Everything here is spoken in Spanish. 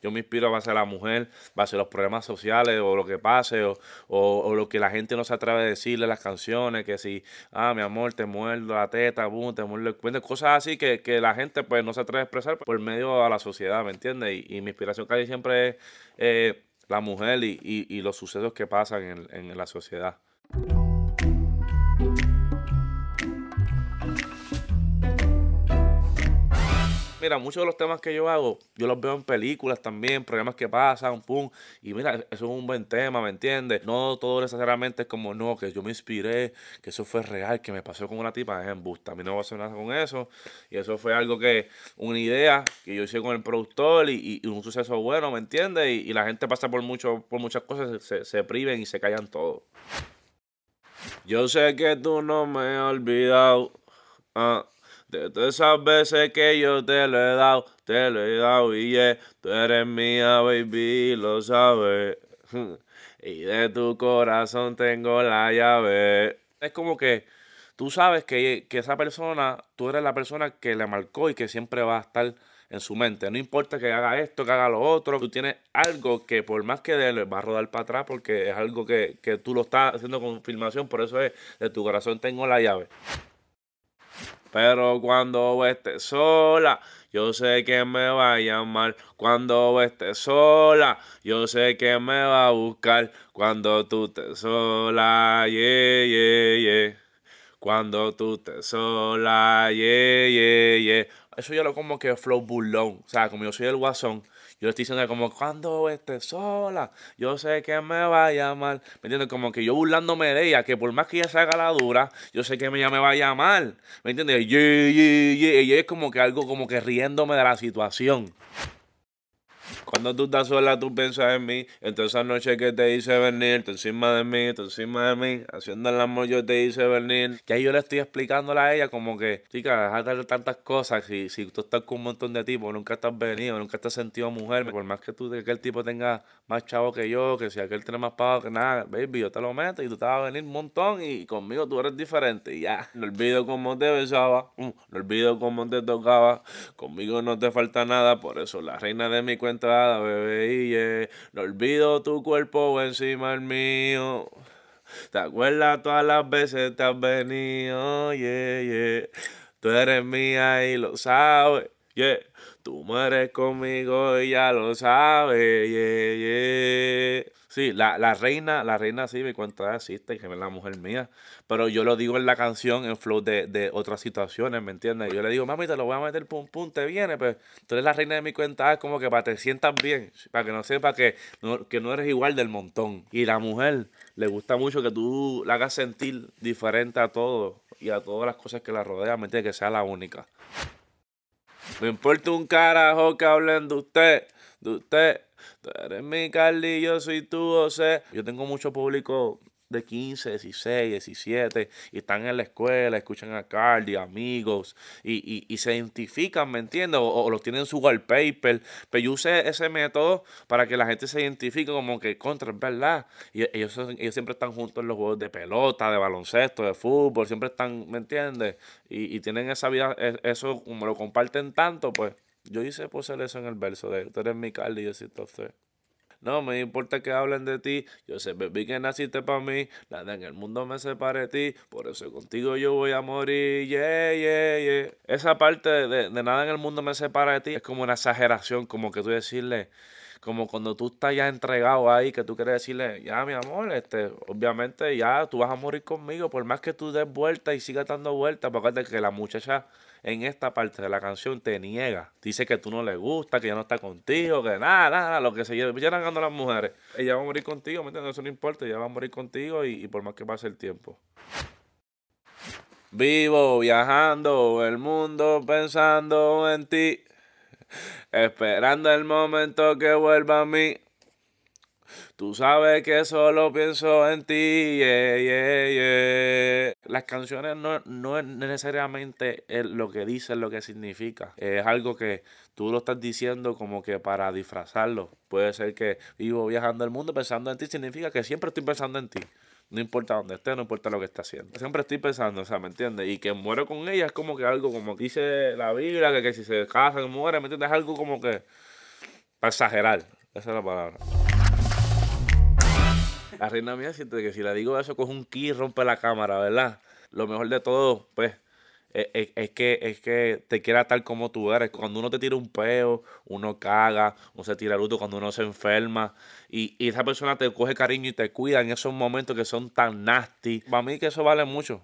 Yo me inspiro base a la mujer, base a los problemas sociales o lo que pase o, lo que la gente no se atreve a decirle las canciones, que si, ah, mi amor, te muerdo la teta, bum, te muerdo el cuento, cosas así que, la gente pues no se atreve a expresar por medio a la sociedad, ¿me entiendes? Y, mi inspiración casi siempre es eh, la mujer y, los sucesos que pasan en, en la sociedad. Mira, muchos de los temas que yo hago, yo los veo en películas también, programas que pasan, pum. Y mira, eso es un buen tema, ¿me entiendes? No todo necesariamente es como, no, que yo me inspiré, que eso fue real, que me pasó con una tipa, es embusta. A mí no va a hacer nada con eso. Y eso fue algo que, una idea que yo hice con el productor y, un suceso bueno, ¿me entiendes? Y, la gente pasa por, mucho, por muchas cosas, se, se priven y se callan todo. Yo sé que tú no me has olvidado. Uh. De todas esas veces que yo te lo he dado, te lo he dado y yeah. tú eres mía, baby, lo sabes. y de tu corazón tengo la llave. Es como que tú sabes que, esa persona, tú eres la persona que le marcó y que siempre va a estar en su mente. No importa que haga esto, que haga lo otro, tú tienes algo que por más que le va a rodar para atrás porque es algo que, que tú lo estás haciendo con filmación, por eso es, de tu corazón tengo la llave. Pero cuando esté sola, yo sé que me va a llamar. Cuando esté sola, yo sé que me va a buscar. Cuando tú estés sola, yeah, yeah, yeah. Cuando tú te sola, yeah, yeah, yeah. Eso yo lo como que flow burlón. O sea, como yo soy el guasón, yo estoy diciendo como, cuando esté sola, yo sé que me va a llamar. ¿Me entiendes? Como que yo burlándome de ella, que por más que ella se haga la dura, yo sé que ella me va a llamar. ¿Me entiendes? Yeah, yeah, yeah. Y es como que algo como que riéndome de la situación. Cuando tú estás sola, tú piensas en mí. Entonces esa noche que te hice venir, tú encima de mí, tú encima de mí, haciendo el amor yo te hice venir. Que ahí yo le estoy explicándole a ella como que, chica, deja de tantas cosas. Si, si tú estás con un montón de tipos, nunca estás venido, nunca te has sentido mujer. Por más que tú, que aquel tipo tenga más chavo que yo, que si aquel tiene más pago que nada, baby, yo te lo meto y tú te vas a venir un montón y conmigo tú eres diferente. Y ya, no olvido cómo te besaba, mm, no olvido cómo te tocaba. Conmigo no te falta nada, por eso la reina de mi cuenta bebé, y no olvido tu cuerpo encima del mío. Te acuerdas todas las veces te has venido, Tú eres mía y lo sabes. Yeah. Tú mueres conmigo y ya lo sabe, Yeah, yeah. Sí, la, reina, la reina sí, mi cuenta existe, que es la mujer mía. Pero yo lo digo en la canción, en flow de, de otras situaciones, ¿me entiendes? Yo le digo, mami, te lo voy a meter pum pum, te viene, pues. tú eres la reina de mi cuenta, es como que para que te sientas bien, para que no sepa que no, que no eres igual del montón. Y la mujer le gusta mucho que tú la hagas sentir diferente a todo y a todas las cosas que la rodean, ¿me entiendes? Que sea la única. Me importa un carajo que hablen de usted, de usted. Tú eres mi Carly, yo soy tu José. Yo tengo mucho público de 15, 16, 17 y están en la escuela, escuchan a Cardi, amigos y, se identifican, ¿me entiendes? O, o, los tienen en su wallpaper. Pero pues yo usé ese método para que la gente se identifique como que contra, es verdad. Y e, ellos, siempre están juntos en los juegos de pelota, de baloncesto, de fútbol, siempre están, ¿me entiendes? Y, tienen esa vida, e, eso como lo comparten tanto, pues yo hice poseer eso en el verso de tú eres mi Cardi yo soy usted. No me importa que hablen de ti. Yo sé, bebé que naciste para mí. Nada en el mundo me separa de ti. Por eso contigo yo voy a morir. Yeah, yeah, yeah. Esa parte de, de nada en el mundo me separa de ti es como una exageración, como que tú decirle como cuando tú estás ya entregado ahí, que tú quieres decirle, ya mi amor, este, obviamente ya tú vas a morir conmigo, por más que tú des vuelta y sigas dando vuelta porque que la muchacha en esta parte de la canción te niega, dice que tú no le gusta, que ya no está contigo, que nada, nada, lo que se llevan ganando las mujeres, ella va a morir contigo, ¿me entiendes? Eso no importa, ella va a morir contigo y por más que pase el tiempo. Vivo viajando el mundo pensando en ti. Esperando el momento que vuelva a mí. Tú sabes que solo pienso en ti, Las canciones no, no es necesariamente lo que dicen, lo que significa. Es algo que tú lo estás diciendo como que para disfrazarlo. Puede ser que vivo viajando el mundo pensando en ti, significa que siempre estoy pensando en ti. No importa dónde esté, no importa lo que esté haciendo. Siempre estoy pensando, o sea, ¿me entiendes? Y que muero con ella es como que algo, como dice la Biblia, que, que si se casan, muere, ¿me entiendes? Es algo como que para exagerar. Esa es la palabra. La reina mía siente que si la digo eso, coge un ki rompe la cámara, ¿verdad? Lo mejor de todo, pues, e, e, es, que, es que te quiera tal como tú eres. Cuando uno te tira un peo, uno caga, uno se tira el luto, cuando uno se enferma. Y, y esa persona te coge cariño y te cuida en esos momentos que son tan nasty. Para mí que eso vale mucho.